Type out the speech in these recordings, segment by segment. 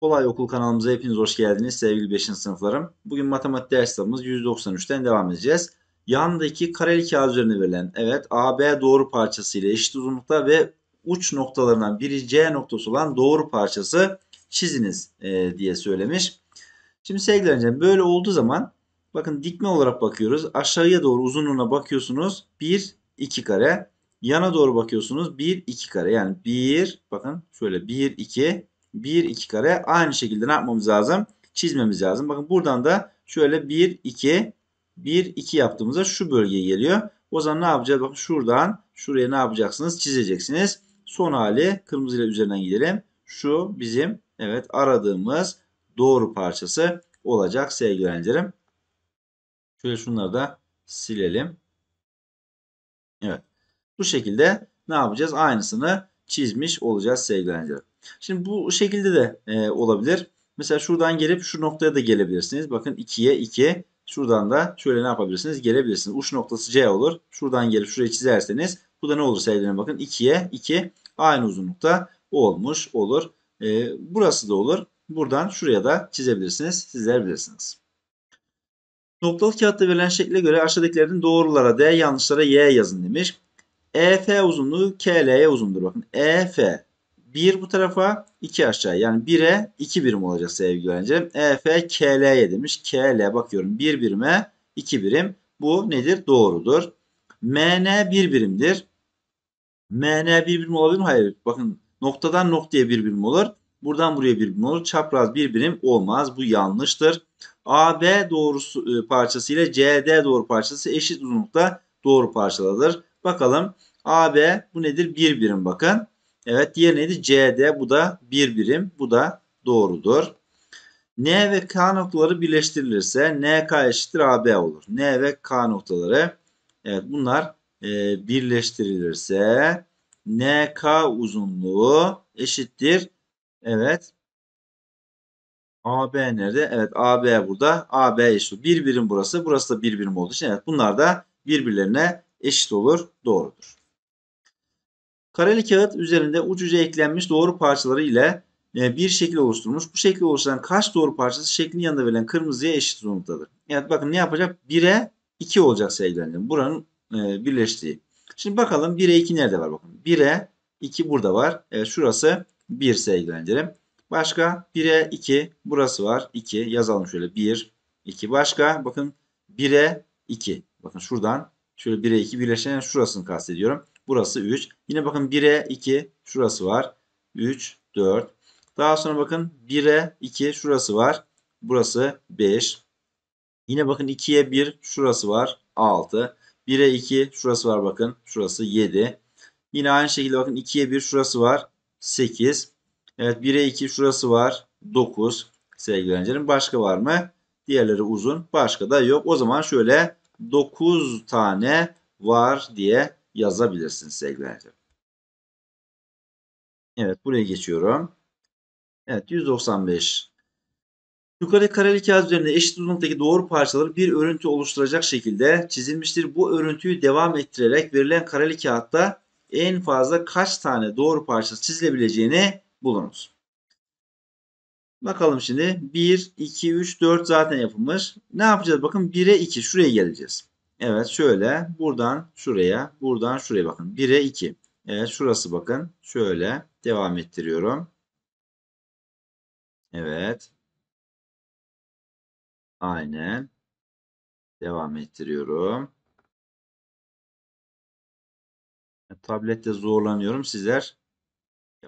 Kolay Okul kanalımıza hepiniz hoş geldiniz sevgili 5. sınıflarım. Bugün matematik ders kitabımız 193'ten devam edeceğiz. Yandaki kareli kağıt üzerine verilen evet AB doğru parçası ile eşit uzunlukta ve uç noktalarından biri C noktası olan doğru parçası çiziniz e, diye söylemiş. Şimdi sevgili öğrencilerim böyle olduğu zaman bakın dikme olarak bakıyoruz. Aşağıya doğru uzunluğuna bakıyorsunuz. 1, 2 kare. Yana doğru bakıyorsunuz 1 2 kare yani 1 bakın şöyle 1 2 1 2 kare aynı şekilde ne yapmamız lazım? Çizmemiz lazım. Bakın buradan da şöyle 1 2 1 2 yaptığımızda şu bölgeye geliyor. O zaman ne yapacağız? Bakın şuradan şuraya ne yapacaksınız? Çizeceksiniz. Son hali kırmızı ile üzerinden gidelim. Şu bizim evet aradığımız doğru parçası olacak sevgili öğrencilerim. Şöyle şunları da silelim. Evet. Bu şekilde ne yapacağız? Aynısını çizmiş olacağız sevgili öğrenciler. Şimdi bu şekilde de e, olabilir. Mesela şuradan gelip şu noktaya da gelebilirsiniz. Bakın 2'ye 2. Şuradan da şöyle ne yapabilirsiniz? Gelebilirsiniz. Uç noktası C olur. Şuradan gelip şuraya çizerseniz bu da ne olur sevgili bakın 2'ye 2 aynı uzunlukta olmuş olur. E, burası da olur. Buradan şuraya da çizebilirsiniz. Sizler bilirsiniz. Noktalı kağıtta verilen şekle göre aşağıdakilerin doğrulara D, yanlışlara Y yazın demiş. EF uzunluğu KL'ye uzundur. Bakın EF 1 bu tarafa 2 aşağı. Yani 1'e 2 birim olacak sevgili öğrencilerim. EF KL'ye demiş. KL bakıyorum 1 bir birime 2 birim. Bu nedir? Doğrudur. MN 1 bir birimdir. MN 1 bir birim olabilir mi? Hayır. Bakın noktadan noktaya 1 birim olur. Buradan buraya 1 birim olur. Çapraz 1 birim olmaz. Bu yanlıştır. AB doğrusu e, parçası ile CD doğru parçası eşit uzunlukta doğru parçalıdır. Bakalım AB bu nedir? Bir birim bakın. Evet diğer neydi? CD bu da bir birim. Bu da doğrudur. N ve K noktaları birleştirilirse NK eşittir AB olur. N ve K noktaları evet bunlar e, birleştirilirse NK uzunluğu eşittir. Evet. AB nerede? Evet AB burada. AB eşit. Bir birim burası. Burası da bir birim olduğu için evet bunlar da birbirlerine eşit olur. Doğrudur. Kareli kağıt üzerinde uç uca eklenmiş doğru parçaları ile e, bir şekil oluşturmuş. Bu şekli oluşturan kaç doğru parçası şeklin yanında verilen kırmızıya eşit uzunluktadır. Yani bakın ne yapacak? 1'e 2 olacak sevgilerim. Buranın e, birleştiği. Şimdi bakalım 1'e 2 nerede var bakın. 1'e 2 burada var. Evet, şurası 1 sevgilerim. Başka 1'e 2 burası var. 2 yazalım şöyle 1, 2. Başka bakın 1'e 2. Bakın şuradan şöyle 1'e 2 birleşen şurasını kastediyorum. Burası 3. Yine bakın 1'e 2 şurası var. 3, 4. Daha sonra bakın 1'e 2 şurası var. Burası 5. Yine bakın 2'ye 1 şurası var. 6. 1'e 2 şurası var bakın. Şurası 7. Yine aynı şekilde bakın 2'ye 1 şurası var. 8. Evet 1'e 2 şurası var. 9. Sevgili öğrencilerim başka var mı? Diğerleri uzun. Başka da yok. O zaman şöyle 9 tane var diye yazabilirsiniz sevgili arkadaşlar. Evet buraya geçiyorum. Evet 195. Yukarı kareli kağıt üzerinde eşit uzunluktaki doğru parçaları bir örüntü oluşturacak şekilde çizilmiştir. Bu örüntüyü devam ettirerek verilen kareli kağıtta en fazla kaç tane doğru parçası çizilebileceğini bulunuz. Bakalım şimdi 1, 2, 3, 4 zaten yapılmış. Ne yapacağız? Bakın 1'e 2 şuraya geleceğiz. Evet şöyle buradan şuraya buradan şuraya bakın. 1'e 2. Evet şurası bakın. Şöyle devam ettiriyorum. Evet. Aynen. Devam ettiriyorum. Tablette zorlanıyorum. Sizler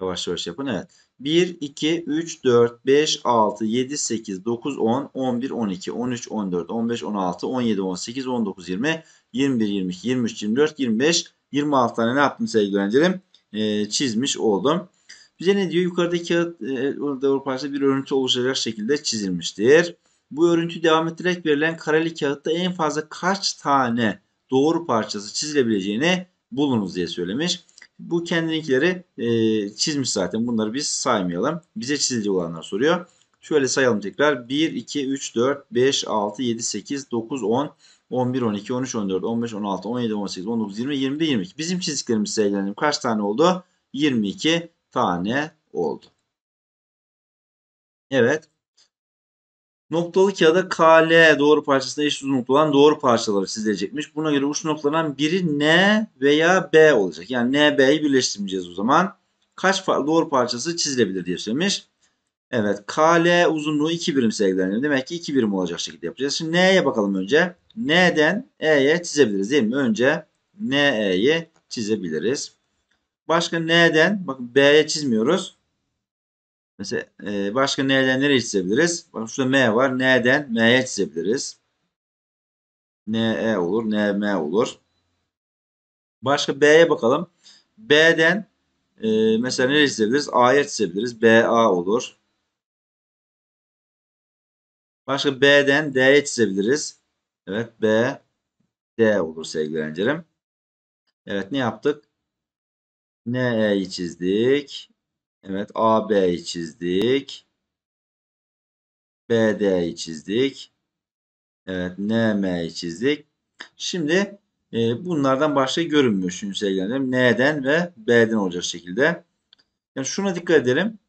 Yavaş yavaş yapın. Evet. 1, 2, 3, 4, 5, 6, 7, 8, 9, 10, 11, 12, 13, 14, 15, 16, 17, 18, 19, 20, 21, 22, 23, 24, 25, 26 tane ne yaptım sevgili öğrencilerim? E, çizmiş oldum. Bize ne diyor? Yukarıdaki kağıt e, orada parçası bir örüntü oluşacak şekilde çizilmiştir. Bu örüntü devam ettirerek verilen kareli kağıtta en fazla kaç tane doğru parçası çizilebileceğini bulunuz diye söylemiş. Bu kendilikleri e, çizmiş zaten. Bunları biz saymayalım. Bize çizili olanlar soruyor. Şöyle sayalım tekrar. 1, 2, 3, 4, 5, 6, 7, 8, 9, 10, 11, 12, 13, 14, 15, 16, 17, 18, 19, 20, 21, 22. Bizim çizdiklerimiz sayılarının kaç tane oldu? 22 tane oldu. Evet. Noktalı kağıda KL doğru parçasına eşit uzunluk olan doğru parçaları çizilecekmiş. Buna göre uç noktalarından biri N veya B olacak. Yani N, B'yi birleştireceğiz o zaman. Kaç doğru parçası çizilebilir diye söylemiş. Evet KL uzunluğu 2 birim sevgilerim. Demek ki 2 birim olacak şekilde yapacağız. Şimdi N'ye bakalım önce. N'den E'ye çizebiliriz değil mi? Önce N, E'yi çizebiliriz. Başka N'den bakın B'ye çizmiyoruz. Mesela e, başka N'den nereye çizebiliriz? Bak şurada M var. N'den M'ye çizebiliriz. NE olur. NM olur. Başka B'ye bakalım. B'den e, mesela nereye çizebiliriz? A'ya çizebiliriz. BA olur. Başka B'den D'ye çizebiliriz. Evet B D olur sevgili öğrencilerim. Evet ne yaptık? NE'yi çizdik. Evet AB'yi çizdik. BD'yi çizdik. Evet NM'yi çizdik. Şimdi e, bunlardan başka görünmüyor şimdi sevgilerim. N'den ve B'den olacak şekilde. Yani şuna dikkat edelim.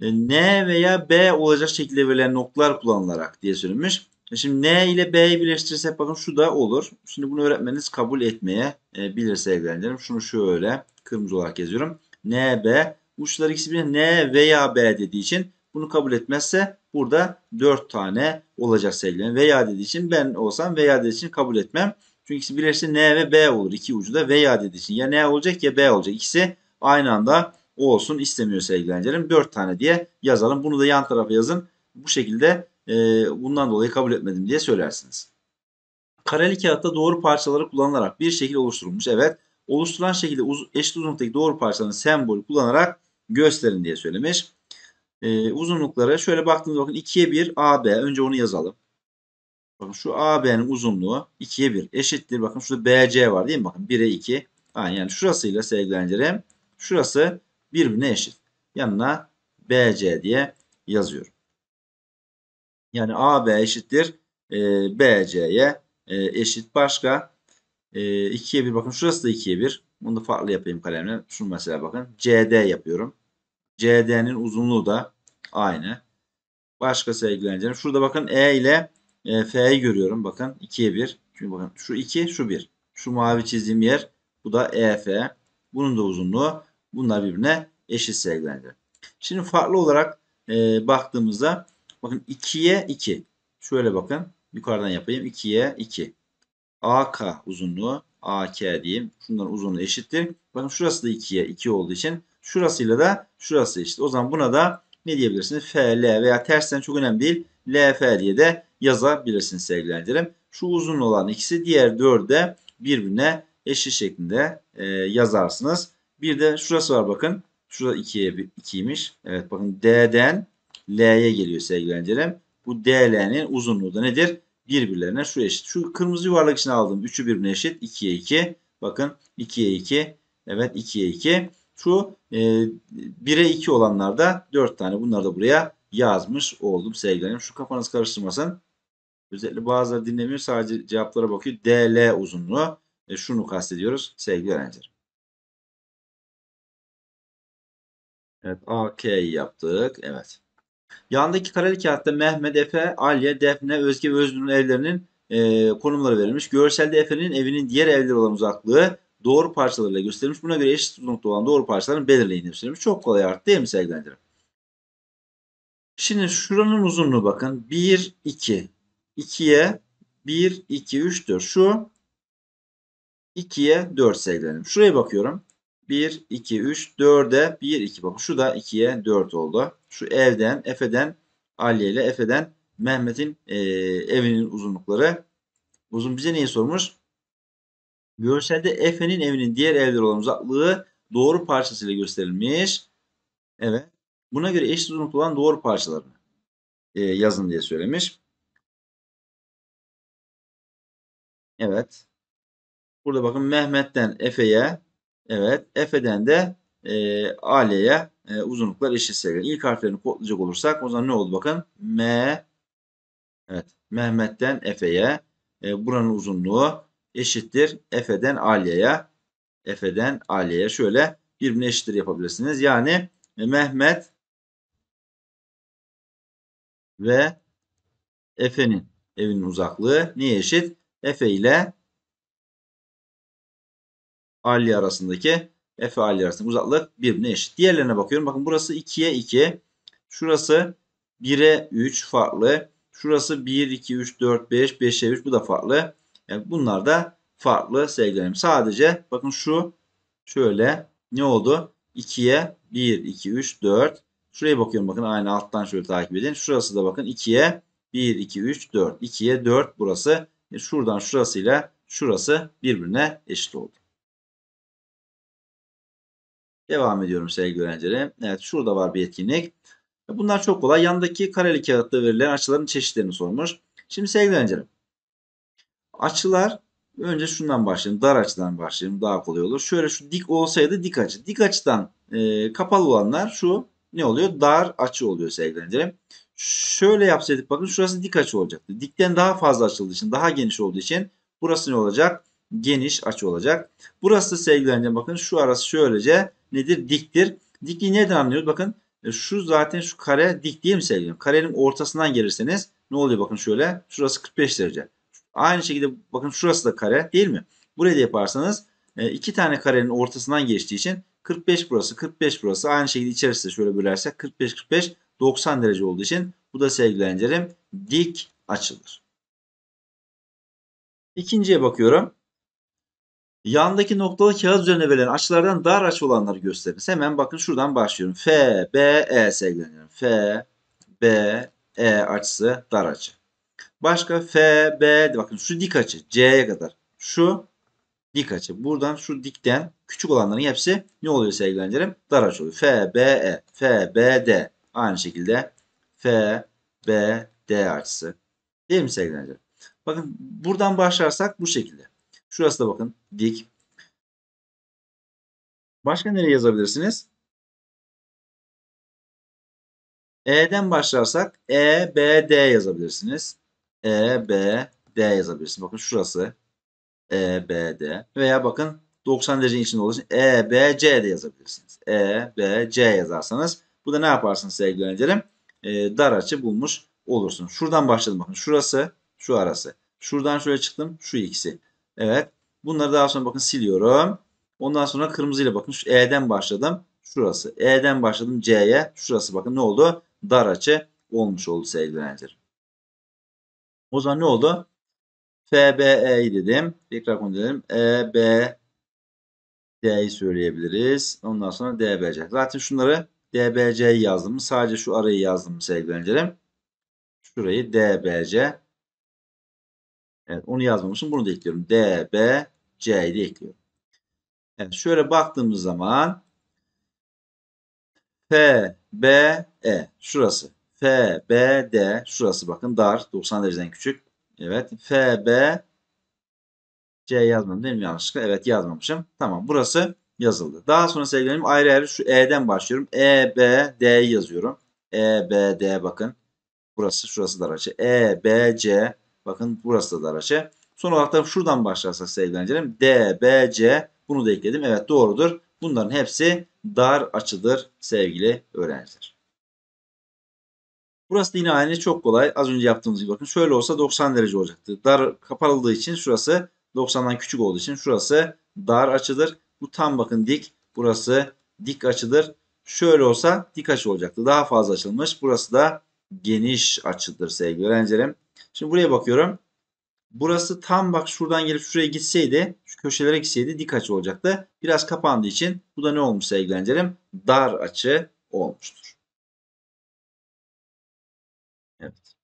E, N veya B olacak şekilde verilen noktalar kullanılarak diye söylemiş. E, şimdi N ile B'yi birleştirirse bakın şu da olur. Şimdi bunu öğretmeniz kabul etmeye e, bilir sevgilerim. Şunu şöyle kırmızı olarak yazıyorum. N, B uçlar ikisi birbirine N veya B dediği için bunu kabul etmezse burada 4 tane olacak sevgili. Veya dediği için ben olsam veya dediği için kabul etmem. Çünkü ikisi birleşse N ve B olur. iki ucu da veya dediği için. Ya N olacak ya B olacak. İkisi aynı anda olsun istemiyor sevgilencerim. 4 tane diye yazalım. Bunu da yan tarafa yazın. Bu şekilde e, bundan dolayı kabul etmedim diye söylersiniz. Kareli kağıtta doğru parçaları kullanılarak bir şekil oluşturulmuş. Evet oluşturulan şekilde uz eşit uzunluktaki doğru parçaların sembol kullanarak gösterin diye söylemiş. Ee, uzunluklara şöyle baktığımızda bakın 2'ye 1 AB. Önce onu yazalım. Bakın şu AB'nin uzunluğu 2'ye 1 eşittir. Bakın şurada BC var değil mi? Bakın 1'e 2. Yani, yani şurasıyla sevgili öğrencilerim şurası birbirine eşit. Yanına BC diye yazıyorum. Yani AB eşittir e, ee, BC'ye e, ee, eşit. Başka e, 2'ye 1 bakın şurası da 2'ye 1. Bunu da farklı yapayım kalemle. Şunu mesela bakın. CD yapıyorum. CD'nin uzunluğu da aynı. Başka sevgileneceğim. Şurada bakın E ile e, F'yi görüyorum. Bakın 2'ye 1. Şimdi bakın şu 2 şu 1. Şu mavi çizdiğim yer bu da EF. Bunun da uzunluğu bunlar birbirine eşit sevgileneceğim. Şimdi farklı olarak e, baktığımızda bakın 2'ye 2. Şöyle bakın. Yukarıdan yapayım. 2'ye 2. AK uzunluğu AK diyeyim. Şunların uzunluğu eşittir. Bakın şurası da 2'ye 2 olduğu için şurasıyla da şurası eşit. O zaman buna da ne diyebilirsiniz? FL veya tersten çok önemli değil. LF diye de yazabilirsiniz sevgili Şu uzun olan ikisi diğer dörde birbirine eşit şeklinde e, yazarsınız. Bir de şurası var bakın. Şurada 2'ye 2'ymiş. Evet bakın D'den L'ye geliyor sevgili Bu DL'nin uzunluğu da nedir? birbirlerine şu eşit. Şu kırmızı yuvarlak için aldım. 3'ü birbirine eşit. 2'ye 2. Bakın 2'ye 2. Evet 2'ye 2. Şu e, 1'e 2 olanlarda 4 tane. Bunları da buraya yazmış oldum sevgilerim. Şu kafanız karıştırmasın. Özellikle bazıları dinlemiyor. Sadece cevaplara bakıyor. DL uzunluğu. E, şunu kastediyoruz sevgili öğrencilerim. Evet AK yaptık. Evet. Yandaki kareli kağıtta Mehmet, Efe, Alya, Defne, Özge ve Özgür'ün evlerinin e, konumları verilmiş. Görselde Efe'nin evinin diğer evlere olan uzaklığı doğru parçalarıyla gösterilmiş. Buna göre eşit uzunlukta olan doğru parçaların belirleyin demiş. Çok kolay artık değil mi sevgilendirim? Şimdi şuranın uzunluğu bakın. 1, 2. 2'ye 1, 2, 3, 4. Şu 2'ye 4 sevgilerim. Şuraya bakıyorum. 1, 2, 3, 4'e 1, 2. Bakın şu da 2'ye 4 oldu. Şu evden, Efe'den, Ali ile Efe'den Mehmet'in e, evinin uzunlukları. Uzun bize neyi sormuş? Görselde Efe'nin evinin diğer evler olan uzaklığı doğru parçasıyla gösterilmiş. Evet. Buna göre eşit uzunlukta olan doğru parçalarını e, yazın diye söylemiş. Evet. Burada bakın Mehmet'ten Efe'ye Evet. Efe'den de e, Ale'ye e, uzunluklar eşit sayılar. İlk harflerini kodlayacak olursak o zaman ne oldu bakın. M Evet. Mehmet'ten Efe'ye e, buranın uzunluğu eşittir. Efe'den Aliye'ye. Efe'den Aliye'ye. Şöyle birbirine eşittir yapabilirsiniz. Yani e, Mehmet ve Efe'nin evinin uzaklığı neye eşit? Efe ile Ali arasındaki F Ali arasındaki uzaklık birbirine eşit. Diğerlerine bakıyorum. Bakın burası 2'ye 2. Şurası 1'e 3 farklı. Şurası 1, 2, 3, 4, 5, 5'e 3 bu da farklı. Yani bunlar da farklı sevgilerim. Sadece bakın şu şöyle ne oldu? 2'ye 1, 2, 3, 4. Şuraya bakıyorum bakın aynı alttan şöyle takip edin. Şurası da bakın 2'ye 1, 2, 3, 4. 2'ye 4 burası. E şuradan şurasıyla şurası birbirine eşit oldu. Devam ediyorum sevgili öğrencilerim. Evet şurada var bir etkinlik. Bunlar çok kolay. Yandaki kareli kağıtta verilen açıların çeşitlerini sormuş. Şimdi sevgili öğrencilerim. Açılar önce şundan başlayalım. Dar açıdan başlayalım Daha kolay olur. Şöyle şu dik olsaydı dik açı. Dik açıdan e, kapalı olanlar şu ne oluyor? Dar açı oluyor sevgili öğrencilerim. Şöyle yapsaydık bakın şurası dik açı olacaktı. Dikten daha fazla açıldığı için daha geniş olduğu için burası ne olacak? geniş açı olacak. Burası da sevgilenecek. Bakın şu arası şöylece nedir? Diktir. Dikliği nereden anlıyoruz? Bakın e, şu zaten şu kare dik değil mi sevgilim? Karenin ortasından gelirseniz ne oluyor bakın şöyle. Şurası 45 derece. Aynı şekilde bakın şurası da kare değil mi? Buraya da yaparsanız e, iki tane karenin ortasından geçtiği için 45 burası 45 burası. Aynı şekilde içerisi şöyle bölersek 45 45 90 derece olduğu için bu da sevgilencerim dik açılır. İkinciye bakıyorum. Yandaki noktalı kağıt üzerine verilen açılardan dar açı olanları gösteriniz. Hemen bakın şuradan başlıyorum. F, B, E sevgilenirim. F, B, E açısı dar açı. Başka F, B, bakın şu dik açı C'ye kadar. Şu dik açı. Buradan şu dikten küçük olanların hepsi ne oluyor sevgilendirim? Dar açı oluyor. F, B, E, F, B, D. Aynı şekilde F, B, D açısı. Değil mi sevgilendirim? Bakın buradan başlarsak bu şekilde. Şurası da bakın dik. Başka nereye yazabilirsiniz? E'den başlarsak E, B, D yazabilirsiniz. E, B, D yazabilirsiniz. Bakın şurası E, B, D. Veya bakın 90 derece içinde olduğu için E, B, C de yazabilirsiniz. E, B, C yazarsanız bu da ne yaparsınız sevgili öğrencilerim? E, dar açı bulmuş olursunuz. Şuradan başladım bakın. Şurası, şu arası. Şuradan şöyle çıktım. Şu ikisi. Evet. Bunları daha sonra bakın siliyorum. Ondan sonra kırmızıyla bakın şu E'den başladım. Şurası. E'den başladım C'ye. Şurası bakın ne oldu? Dar açı olmuş oldu sevgili öğrencilerim. O zaman ne oldu? FBE'yi dedim. Tekrar konu dedim. EBD'yi söyleyebiliriz. Ondan sonra DBC. Zaten şunları DBC'yi yazdım. Sadece şu arayı yazdım sevgili öğrencilerim. Şurayı DBC Evet onu yazmamışım. Bunu da ekliyorum. D, B, C'yi de ekliyorum. Evet şöyle baktığımız zaman F, B, E şurası. F, B, D şurası bakın dar 90 dereceden küçük. Evet F, B, C yazmadım değil mi yanlışlıkla? Evet yazmamışım. Tamam burası yazıldı. Daha sonra sevgilerim ayrı ayrı şu E'den başlıyorum. E, B, D yazıyorum. E, B, D bakın. Burası şurası dar açı. E, B, C Bakın burası da dar açı. Son olarak da şuradan başlarsak sevgili öğrencilerim. D, B, C bunu da ekledim. Evet doğrudur. Bunların hepsi dar açıdır sevgili öğrenciler. Burası da yine aynı çok kolay. Az önce yaptığımız gibi bakın şöyle olsa 90 derece olacaktı. Dar kaparıldığı için şurası 90'dan küçük olduğu için şurası dar açıdır. Bu tam bakın dik. Burası dik açıdır. Şöyle olsa dik açı olacaktı. Daha fazla açılmış. Burası da geniş açıdır sevgili öğrencilerim. Şimdi buraya bakıyorum. Burası tam bak şuradan gelip şuraya gitseydi, şu köşelere gitseydi dik açı olacaktı. Biraz kapandığı için bu da ne olmuş sevgili öğrencilerim? Dar açı olmuştur. Evet.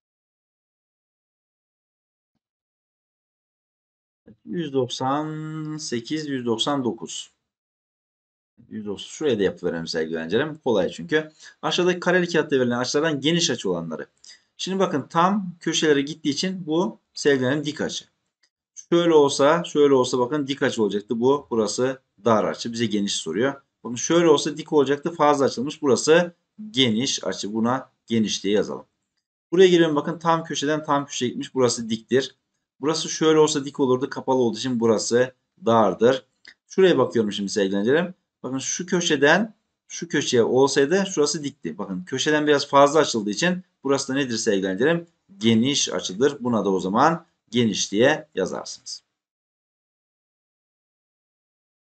198, 199. 190. şuraya da yapıverelim sevgili öğrencilerim. Kolay çünkü. Aşağıdaki kareli kağıtta verilen açılardan geniş açı olanları Şimdi bakın tam köşelere gittiği için bu sevgilinin dik açı. Şöyle olsa, şöyle olsa bakın dik açı olacaktı. Bu, burası dar açı. Bize geniş soruyor. Bakın şöyle olsa dik olacaktı. Fazla açılmış. Burası geniş açı. Buna geniş diye yazalım. Buraya gelelim bakın tam köşeden tam köşe gitmiş. Burası diktir. Burası şöyle olsa dik olurdu. Kapalı olduğu için burası dardır. Şuraya bakıyorum şimdi sevgili Bakın şu köşeden şu köşeye olsaydı şurası dikti. Bakın köşeden biraz fazla açıldığı için burası da nedir sevgili Geniş açıdır. Buna da o zaman geniş diye yazarsınız.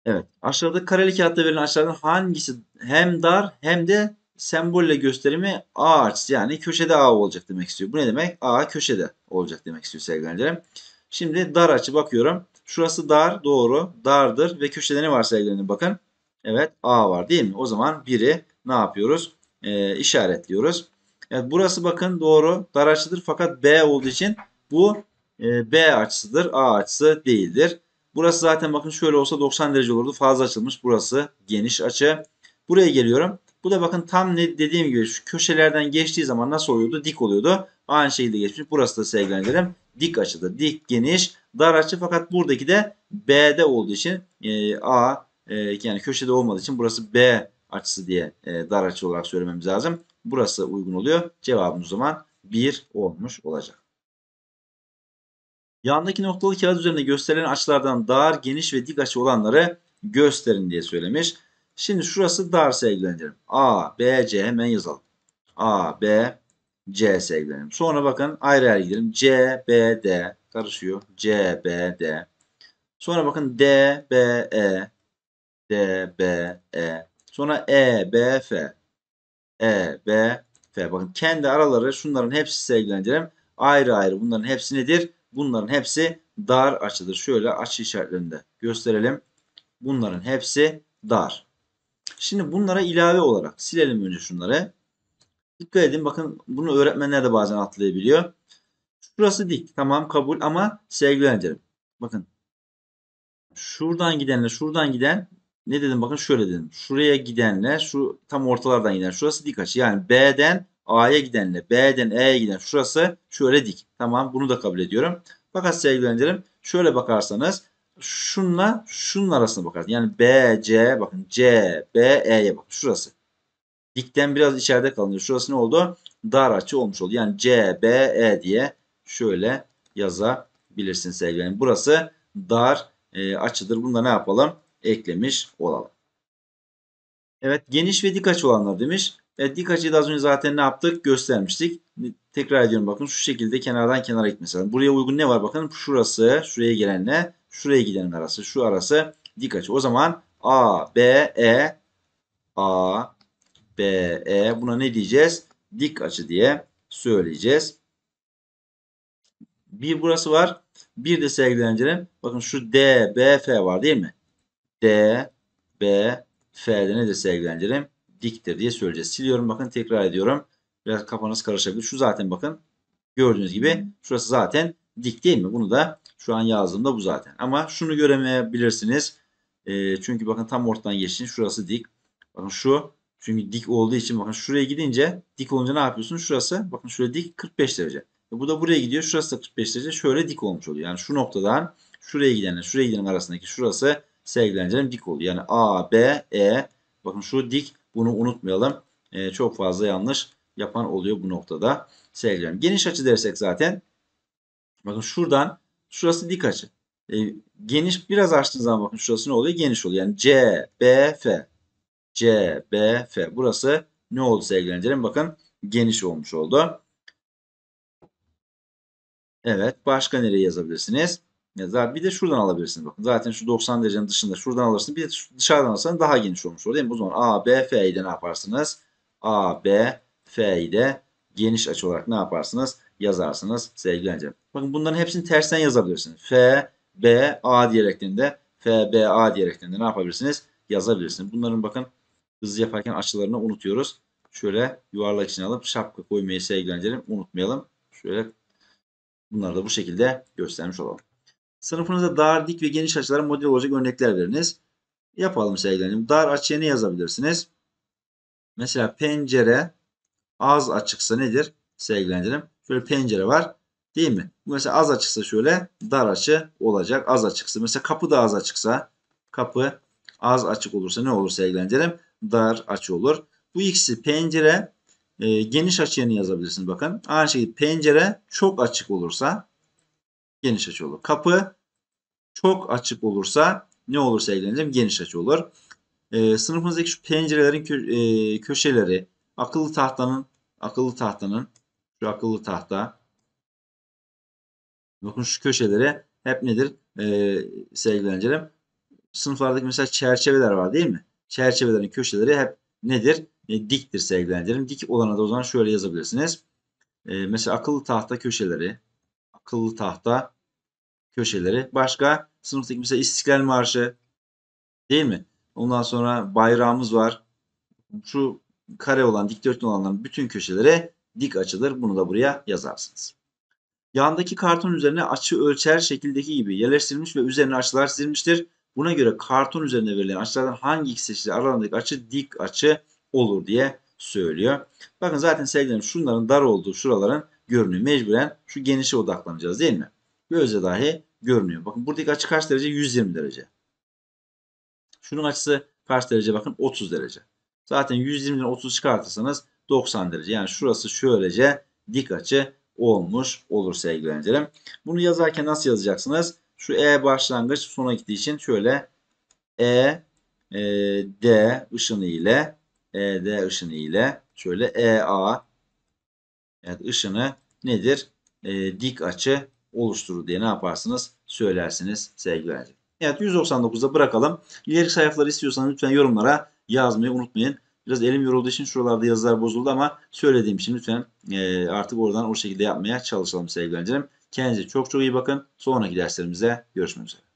Evet aşağıda kareli kağıtta verilen açıların hangisi hem dar hem de sembolle gösterimi A açısı yani köşede A olacak demek istiyor. Bu ne demek? A köşede olacak demek istiyor sevgili Şimdi dar açı bakıyorum. Şurası dar doğru dardır ve köşede ne var sevgili bakın. Evet A var değil mi? O zaman 1'i ne yapıyoruz? E, işaretliyoruz. Evet, burası bakın doğru dar açıdır fakat B olduğu için bu e, B açısıdır. A açısı değildir. Burası zaten bakın şöyle olsa 90 derece olurdu. Fazla açılmış. Burası geniş açı. Buraya geliyorum. Bu da bakın tam ne dediğim gibi şu köşelerden geçtiği zaman nasıl oluyordu? Dik oluyordu. Aynı şekilde geçmiş. Burası da sevgilendirim. Dik açıdır. Dik, geniş, dar açı fakat buradaki de B'de olduğu için e, A ee, yani köşede olmadığı için burası B açısı diye e, dar açı olarak söylememiz lazım. Burası uygun oluyor. Cevabımız o zaman 1 olmuş olacak. Yandaki noktalı kağıt üzerinde gösterilen açılardan dar, geniş ve dik açı olanları gösterin diye söylemiş. Şimdi şurası dar sevgilendirim. A, B, C hemen yazalım. A, B, C sevgilendirim. Sonra bakın ayrı ayrı gidelim. C, B, D karışıyor. C, B, D. Sonra bakın D, B, E. D, e, B, E. Sonra E, B, F. E, B, F. Bakın kendi araları şunların hepsi sevgilencilerim ayrı ayrı bunların hepsi nedir? Bunların hepsi dar açıdır. Şöyle açı işaretlerinde gösterelim. Bunların hepsi dar. Şimdi bunlara ilave olarak silelim önce şunları. Dikkat edin bakın bunu öğretmenler de bazen atlayabiliyor. Şurası dik tamam kabul ama sevgili bakın şuradan gidenle şuradan giden ne dedim bakın şöyle dedim. Şuraya gidenle şu tam ortalardan giden şurası dik açı. Yani B'den A'ya gidenle B'den E'ye giden şurası şöyle dik. Tamam bunu da kabul ediyorum. Fakat sevgili öğrencilerim şöyle bakarsanız şunla şunun arasına bakarsınız. Yani B, C bakın C, B, E'ye bakın şurası. Dikten biraz içeride kalınıyor. Şurası ne oldu? Dar açı olmuş oldu. Yani C, B, E diye şöyle yazabilirsin sevgili öğrencilerim. Burası dar e, açıdır. Bunda ne yapalım? eklemiş olalım. Evet geniş ve dik açı olanlar demiş. Evet dik açıyı da az önce zaten ne yaptık göstermiştik. Tekrar ediyorum bakın şu şekilde kenardan kenara gitmesi lazım. Buraya uygun ne var bakın şurası şuraya gelenle şuraya gidenin arası şu arası dik açı. O zaman A, B, E, A, B, E buna ne diyeceğiz? Dik açı diye söyleyeceğiz. Bir burası var. Bir de sevgili öğrencilerim bakın şu D, B, F var değil mi? D, B, F'de nedir sevgili öğrencilerim? Diktir diye söyleyeceğiz. Siliyorum bakın tekrar ediyorum. Biraz kafanız karışabilir. Şu zaten bakın gördüğünüz gibi şurası zaten dik değil mi? Bunu da şu an yazdığımda bu zaten. Ama şunu göremeyebilirsiniz. E, çünkü bakın tam ortadan geçin. Şurası dik. Bakın şu. Çünkü dik olduğu için bakın şuraya gidince dik olunca ne yapıyorsunuz? Şurası bakın şöyle dik 45 derece. E, bu da buraya gidiyor. Şurası da 45 derece. Şöyle dik olmuş oluyor. Yani şu noktadan şuraya gidenle şuraya gidenin arasındaki şurası Sevgilendirelim dik oluyor. Yani A, B, E. Bakın şu dik bunu unutmayalım. E, çok fazla yanlış yapan oluyor bu noktada. Sevgilendirelim. Geniş açı dersek zaten bakın şuradan şurası dik açı. E, geniş biraz açtığınız zaman bakın şurası ne oluyor? Geniş oluyor. Yani C, B, F. C, B, F. Burası ne oldu sevgilendirelim? Bakın geniş olmuş oldu. Evet. Başka nereye yazabilirsiniz? Ya bir de şuradan alabilirsiniz. Bakın zaten şu 90 derecenin dışında şuradan alırsın. Bir de dışarıdan alırsanız daha geniş olmuş olur değil mi? O zaman F de ne yaparsınız? A B F de geniş açı olarak ne yaparsınız? Yazarsınız sevgili öğrencilerim. Bakın bunların hepsini tersten yazabilirsiniz. F, B, A diyerekten de F, B, A diyerekten de ne yapabilirsiniz? Yazabilirsiniz. Bunların bakın hızlı yaparken açılarını unutuyoruz. Şöyle yuvarlak içine alıp şapka koymayı sevgili unutmayalım. Şöyle bunları da bu şekilde göstermiş olalım. Sınıfınıza dar, dik ve geniş açılara model olacak örnekler veriniz. Yapalım sevgilerim. Dar açıya ne yazabilirsiniz? Mesela pencere az açıksa nedir? Sevgilendirim. Şöyle pencere var. Değil mi? Mesela az açıksa şöyle dar açı olacak. Az açıksa. Mesela kapı da az açıksa kapı az açık olursa ne olur sevgilendirim? Dar açı olur. Bu ikisi pencere e, geniş ne yazabilirsiniz bakın. Aynı şekilde pencere çok açık olursa geniş açı olur. Kapı çok açık olursa ne olursa eğleneceğim geniş açı olur. E, ee, sınıfınızdaki şu pencerelerin kö e, köşeleri, akıllı tahtanın akıllı tahtanın şu akıllı tahta bakın şu köşeleri hep nedir e, ee, sevgili öğrencilerim? Sınıflardaki mesela çerçeveler var değil mi? Çerçevelerin köşeleri hep nedir? E, diktir sevgili öğrencilerim. Dik olana da o zaman şöyle yazabilirsiniz. E, mesela akıllı tahta köşeleri kıllı tahta köşeleri. Başka sınıftaki mesela İstiklal Marşı değil mi? Ondan sonra bayrağımız var. Şu kare olan, dikdörtgen olanların bütün köşeleri dik açılır. Bunu da buraya yazarsınız. Yandaki karton üzerine açı ölçer şekildeki gibi yerleştirilmiş ve üzerine açılar çizilmiştir. Buna göre karton üzerinde verilen açılardan hangi ikisi işte aralarındaki açı dik açı olur diye söylüyor. Bakın zaten sevgilerim şunların dar olduğu şuraların görünüyor. Mecburen şu genişe odaklanacağız değil mi? Gözle dahi görünüyor. Bakın buradaki açı kaç derece? 120 derece. Şunun açısı kaç derece? Bakın 30 derece. Zaten 120'den 30 çıkartırsanız 90 derece. Yani şurası şöylece dik açı olmuş olur sevgili öğrencilerim. Bunu yazarken nasıl yazacaksınız? Şu E başlangıç sona gittiği için şöyle E, e D ışını ile E D ışını ile şöyle E A Evet ışını nedir? E, dik açı oluşturur diye ne yaparsınız? Söylersiniz sevgili öğrencim. Evet 199'da bırakalım. İleri sayfaları istiyorsanız lütfen yorumlara yazmayı unutmayın. Biraz elim yorulduğu için şuralarda yazılar bozuldu ama söylediğim için lütfen e, artık oradan o şekilde yapmaya çalışalım sevgili öğrencilerim. Kendinize çok çok iyi bakın. Sonraki derslerimize görüşmek üzere.